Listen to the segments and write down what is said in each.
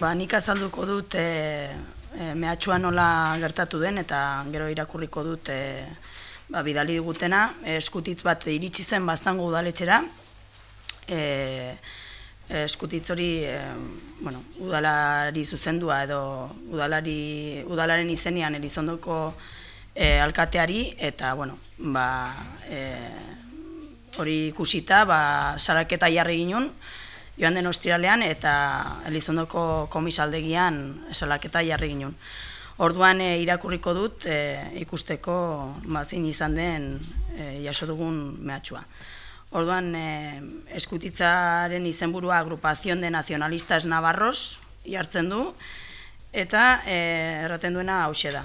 ba, nik azalduko dut e, e, mehatxua nola gertatu den eta gero irakurriko dut e, ba, bidali digutena, e, eskutitz bat iritsi zen baztango udaletxera, e, eskutitz hori e, bueno, udalari zuzendua edo udalari, udalaren izenean elizondoko e, alkateari eta bueno, ba, e, hori ikusita ba, saraketa jarri ginen, joan den ostiralean eta elizondoko komisaldegian esalaketa jarri ginen. Orduan eh, irakurriko dut e, ikusteko mazin ba, izan den e, dugun mehatxua. Orduan e, eskutitzaren izenburua agrupazion de nazionalistas navarros jartzen du eta e, erraten duena hause da.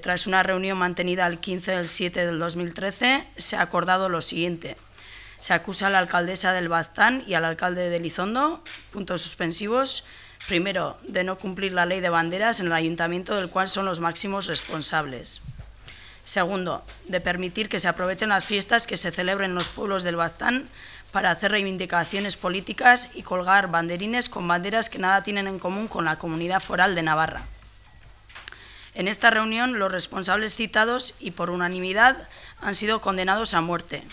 Tras una reunión mantenida el 15 del 7 del 2013, se ha acordado lo siguiente. Se acusa a la alcaldesa del Baztán y al alcalde de Lizondo, puntos suspensivos, primero, de no cumplir la ley de banderas en el ayuntamiento del cual son los máximos responsables. Segundo, de permitir que se aprovechen las fiestas que se celebren en los pueblos del Baztán para hacer reivindicaciones políticas y colgar banderines con banderas que nada tienen en común con la comunidad foral de Navarra. En esta reunión, los responsables citados y por unanimidad han sido condenados a muerte.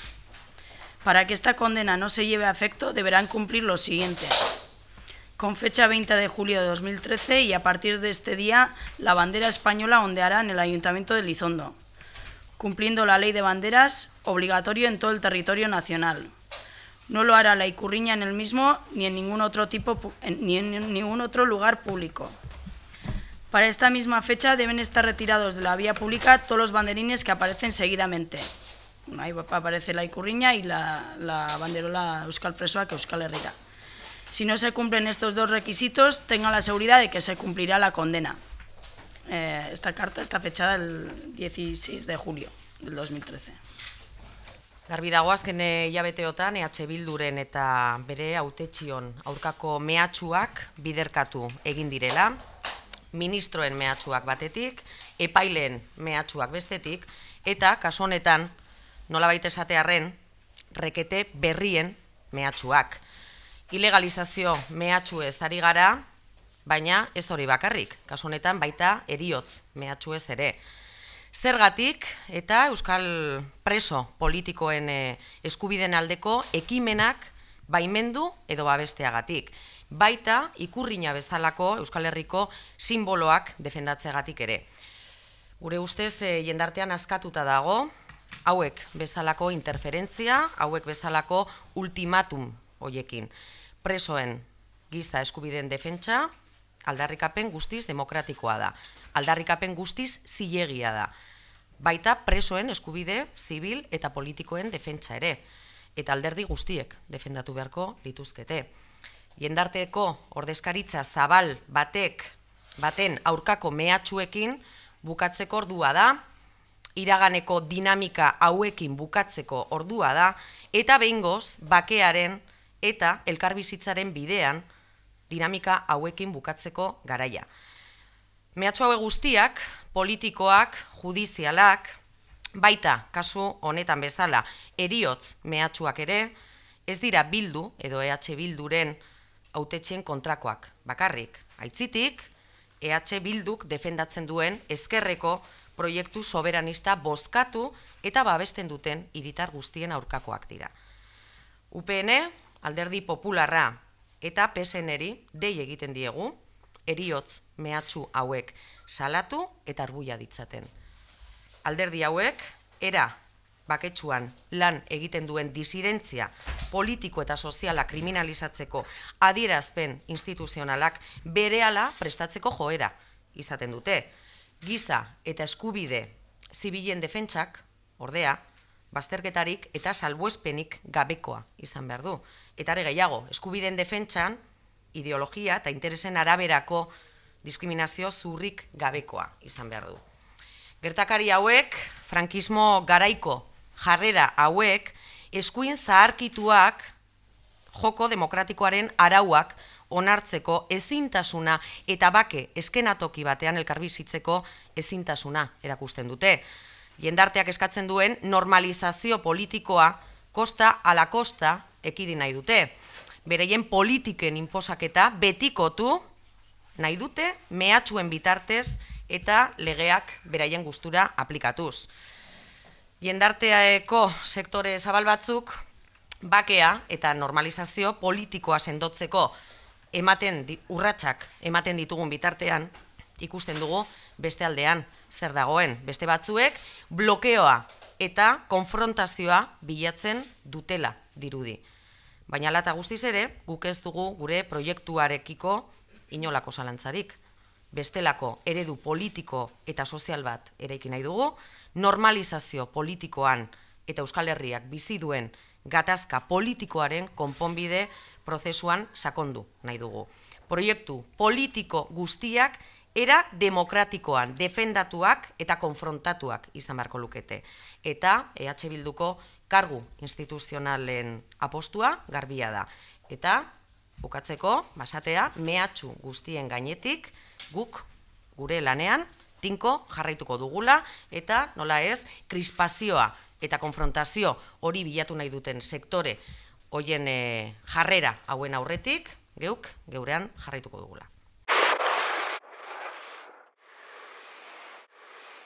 Para que esta condena no se lleve a efecto, deberán cumplir lo siguiente. Con fecha 20 de julio de 2013 y a partir de este día, la bandera española ondeará en el Ayuntamiento de Lizondo, cumpliendo la ley de banderas obligatorio en todo el territorio nacional. No lo hará la Icurriña en el mismo ni en ningún otro, tipo, ni en ningún otro lugar público. Para esta misma fecha deben estar retirados de la vía pública todos los banderines que aparecen seguidamente. bueno, ahí aparece la ikurriña y la, la banderola Euskal Presoak Euskal Herrera. Si no se cumplen estos dos requisitos, tenga la seguridad de que se cumplirá la condena. Eh, esta carta está fechada el 16 de julio del 2013. Garbi dago azken eh, hilabeteotan EH Bilduren eta bere autetxion aurkako mehatxuak biderkatu egin direla, ministroen mehatxuak batetik, epailen mehatxuak bestetik, eta kasonetan honetan nola baita esatearen, rekete berrien mehatxuak. Ilegalizazio mehatxu ez ari gara, baina ez hori bakarrik, kasu honetan baita eriotz mehatxu ere. Zergatik eta Euskal preso politikoen e, eskubiden aldeko ekimenak baimendu edo babesteagatik. Baita ikurriña bezalako Euskal Herriko simboloak defendatzeagatik ere. Gure ustez e, jendartean askatuta dago, hauek bezalako interferentzia, hauek bezalako ultimatum hoiekin. Presoen giza eskubideen defentsa aldarrikapen guztiz demokratikoa da. Aldarrikapen guztiz zilegia da. Baita presoen eskubide zibil eta politikoen defentsa ere. Eta alderdi guztiek defendatu beharko lituzkete. Jendarteko ordezkaritza zabal batek baten aurkako mehatxuekin bukatzeko ordua da, iraganeko dinamika hauekin bukatzeko ordua da, eta behingoz, bakearen eta elkarbizitzaren bidean dinamika hauekin bukatzeko garaia. Mehatxo haue guztiak, politikoak, judizialak, baita, kasu honetan bezala, eriotz mehatxuak ere, ez dira bildu edo EH Bilduren autetxien kontrakoak bakarrik. Aitzitik, EH Bilduk defendatzen duen ezkerreko proiektu soberanista bozkatu eta babesten duten hiritar guztien aurkakoak dira. UPN, alderdi popularra eta PSNeri dei egiten diegu, eriotz mehatxu hauek salatu eta arbuia ditzaten. Alderdi hauek, era baketsuan lan egiten duen disidentzia politiko eta soziala kriminalizatzeko adierazpen instituzionalak berehala prestatzeko joera izaten dute giza eta eskubide zibilen defentsak, ordea, bazterketarik eta salbuespenik gabekoa izan behar du. Eta ere gehiago, eskubideen defentsan ideologia eta interesen araberako diskriminazio zurrik gabekoa izan behar du. Gertakari hauek, frankismo garaiko jarrera hauek, eskuin zaharkituak joko demokratikoaren arauak onartzeko ezintasuna eta bake eskenatoki batean elkarbizitzeko ezintasuna erakusten dute. Jendarteak eskatzen duen normalizazio politikoa kosta ala kosta ekidi nahi dute. Bereien politiken inposaketa betikotu nahi dute mehatxuen bitartez eta legeak beraien guztura aplikatuz. Jendarteaeko sektore zabal batzuk bakea eta normalizazio politikoa sendotzeko ematen urratsak ematen ditugun bitartean ikusten dugu beste aldean zer dagoen beste batzuek blokeoa eta konfrontazioa bilatzen dutela dirudi. Baina lata guztiz ere, guk ez dugu gure proiektuarekiko inolako zalantzarik. Bestelako eredu politiko eta sozial bat eraiki nahi dugu, normalizazio politikoan eta Euskal Herriak bizi duen gatazka politikoaren konponbide prozesuan sakondu nahi dugu. Proiektu politiko guztiak era demokratikoan defendatuak eta konfrontatuak izan beharko lukete. Eta EH Bilduko kargu instituzionalen apostua garbia da. Eta bukatzeko, basatea, mehatxu guztien gainetik guk gure lanean tinko jarraituko dugula eta nola ez krispazioa eta konfrontazio hori bilatu nahi duten sektore hoien eh, jarrera hauen aurretik, geuk geurean jarraituko dugula.